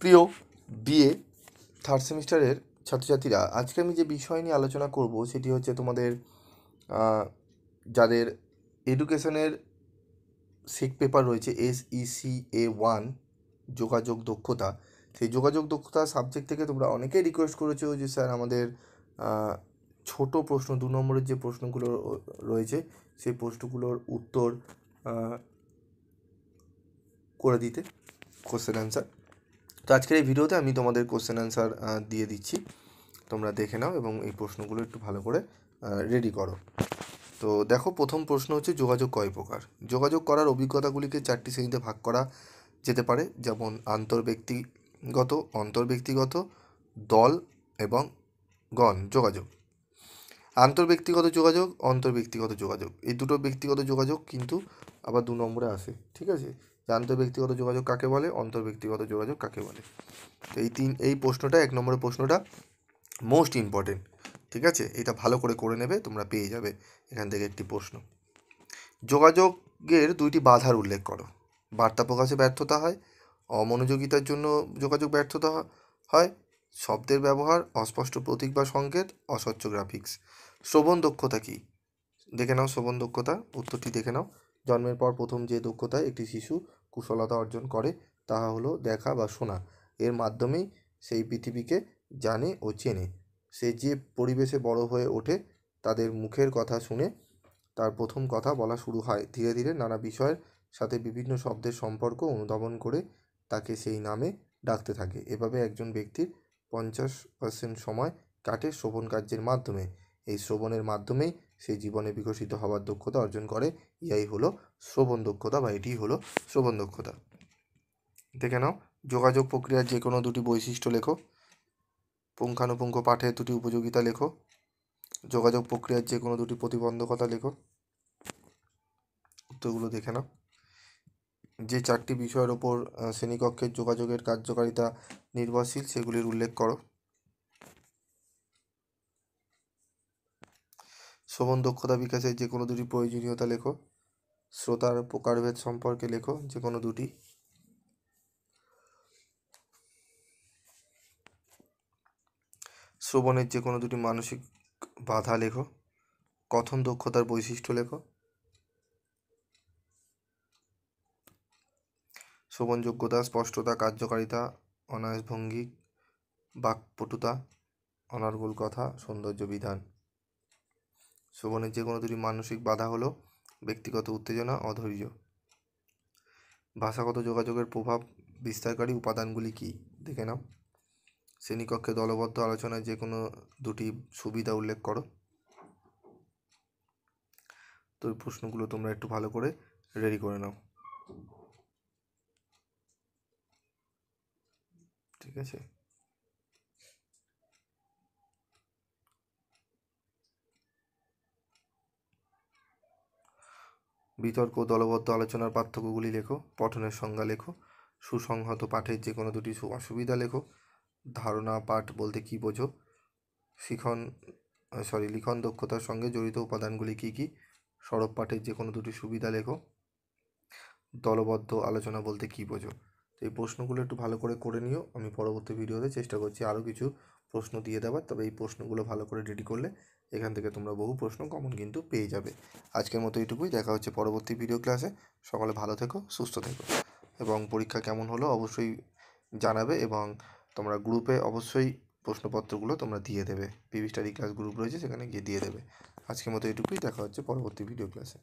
প্রিয় BA third সেমিস্টারের ছাত্রছাত্রীরা আজকে আমি যে বিষয় নিয়ে আলোচনা করব সেটি হচ্ছে তোমাদের যাদের এডুকেশনের সেক পেপার রয়েছে এস ইসি এ ওয়ান যোগাযোগ দক্ষতা সেই যোগাযোগ দক্ষতা সাবজেক্ট থেকে তোমরা অনেকেই রিকোয়েস্ট করেছো যে স্যার আমাদের ছোট প্রশ্ন দু নম্বরের যে প্রশ্নগুলো রয়েছে সেই প্রশ্নগুলোর উত্তর করে দিতে কোশ্চেন অ্যান্সার তো আজকের এই ভিডিওতে আমি তোমাদের কোশ্চেন অ্যান্সার দিয়ে দিচ্ছি তোমরা দেখে নাও এবং এই প্রশ্নগুলো একটু ভালো করে রেডি করো তো দেখো প্রথম প্রশ্ন হচ্ছে যোগাযোগ কয় প্রকার যোগাযোগ করার অভিজ্ঞতাগুলিকে চারটি শ্রেণীতে ভাগ করা যেতে পারে যেমন আন্তর্ব্যক্তিগত অন্তর্ব্যক্তিগত দল এবং গণ যোগাযোগ আন্তর্ব্যক্তিগত যোগাযোগ অন্তর্ব্যক্তিগত যোগাযোগ এই দুটো ব্যক্তিগত যোগাযোগ কিন্তু আবার দু নম্বরে আসে ঠিক আছে আন্তর্ব্যক্তিগত যোগাযোগ কাকে বলে অন্তর্ব্যক্তিগত যোগাযোগ কাকে বলে তো এই তিন এই প্রশ্নটা এক নম্বরের প্রশ্নটা মোস্ট ইম্পর্টেন্ট ঠিক আছে এটা ভালো করে করে নেবে তোমরা পেয়ে যাবে এখান থেকে একটি প্রশ্ন যোগাযোগের দুইটি বাধার উল্লেখ করো বার্তা প্রকাশে ব্যর্থতা হয় অমনোযোগিতার জন্য যোগাযোগ ব্যর্থতা হয় শব্দের ব্যবহার অস্পষ্ট প্রতীক বা সংকেত অস্বচ্ছ গ্রাফিক্স শ্রবণ দক্ষতা কী দেখে নাও শ্রবণ দক্ষতা উত্তরটি দেখে নাও জন্মের পর প্রথম যে দক্ষতা একটি শিশু কুশলতা অর্জন করে তাহা হলো দেখা বা শোনা এর মাধ্যমেই সেই পৃথিবীকে জানে ও চেনে সে যে পরিবেশে বড় হয়ে ওঠে তাদের মুখের কথা শুনে তার প্রথম কথা বলা শুরু হয় ধীরে ধীরে নানা বিষয়ের সাথে বিভিন্ন শব্দের সম্পর্ক অনুধাবন করে তাকে সেই নামে ডাকতে থাকে এভাবে একজন ব্যক্তির পঞ্চাশ পার্সেন্ট সময় কাটে শোভন কার্যের মাধ্যমে এই শ্রবণের মাধ্যমে সে জীবনে বিকশিত হওয়ার দক্ষতা অর্জন করে ইয়াই হলো শ্রবণ দক্ষতা বা এটি হলো শ্রবণ দক্ষতা দেখে নাও যোগাযোগ প্রক্রিয়ার যে কোনো দুটি বৈশিষ্ট্য লেখো পুঙ্খানুপুঙ্খ পাঠের দুটি উপযোগিতা লেখো যোগাযোগ প্রক্রিয়ার যে কোনো দুটি প্রতিবন্ধকতা লেখো উত্তরগুলো দেখে নাও যে চারটি বিষয়ের ওপর শ্রেণীকক্ষের যোগাযোগের কার্যকারিতা নির্ভরশীল সেগুলির উল্লেখ করো শ্রবণ দক্ষতা বিকাশের যে কোনো দুটি প্রয়োজনীয়তা লেখো শ্রোতার প্রকারভেদ সম্পর্কে লেখো যে কোনো দুটি শ্রবণের যে কোনো দুটি মানসিক বাধা লেখো কথন দক্ষতার বৈশিষ্ট্য লেখো যোগ্যতা স্পষ্টতা কার্যকারিতা অনায়াস ভঙ্গি বাকপটুতা অনার্গল কথা সৌন্দর্য বিধান শ্রবণের যে কোনো দুটি মানসিক বাধা হলো ব্যক্তিগত উত্তেজনা অধৈর্য ভাষাগত যোগাযোগের প্রভাব বিস্তারকারী উপাদানগুলি কী দেখে নাও শ্রেণীকক্ষে দলবদ্ধ আলোচনায় যে কোনো দুটি সুবিধা উল্লেখ করো তো প্রশ্নগুলো তোমরা একটু ভালো করে রেডি করে নাও ঠিক আছে বিতর্ক দলবদ্ধ আলোচনার পার্থক্যগুলি লেখো পঠনের সংজ্ঞা লেখো সুসংহত পাঠের যে কোনো দুটি অসুবিধা লেখো ধারণা পাঠ বলতে কী বোঝো শিখন সরি লিখন দক্ষতার সঙ্গে জড়িত উপাদানগুলি কী কী সরব পাঠের যে কোনো দুটি সুবিধা লেখো দলবদ্ধ আলোচনা বলতে কী বোঝো তো এই প্রশ্নগুলো একটু ভালো করে করে নিও আমি পরবর্তী ভিডিওতে চেষ্টা করছি আরও কিছু প্রশ্ন দিয়ে দেওয়ার তবে এই প্রশ্নগুলো ভালো করে রেডি করলে এখান থেকে তোমরা বহু প্রশ্ন কমন কিন্তু পেয়ে যাবে আজকের মতো এইটুকুই দেখা হচ্ছে পরবর্তী ভিডিও ক্লাসে সকালে ভালো থেকো সুস্থ থেকো এবং পরীক্ষা কেমন হলো অবশ্যই জানাবে এবং তোমরা গ্রুপে অবশ্যই প্রশ্নপত্রগুলো তোমরা দিয়ে দেবে পিভি স্টাডি ক্লাস গ্রুপ রয়েছে সেখানে গিয়ে দিয়ে দেবে আজকের মতো এটুকুই দেখা হচ্ছে পরবর্তী ভিডিও ক্লাসে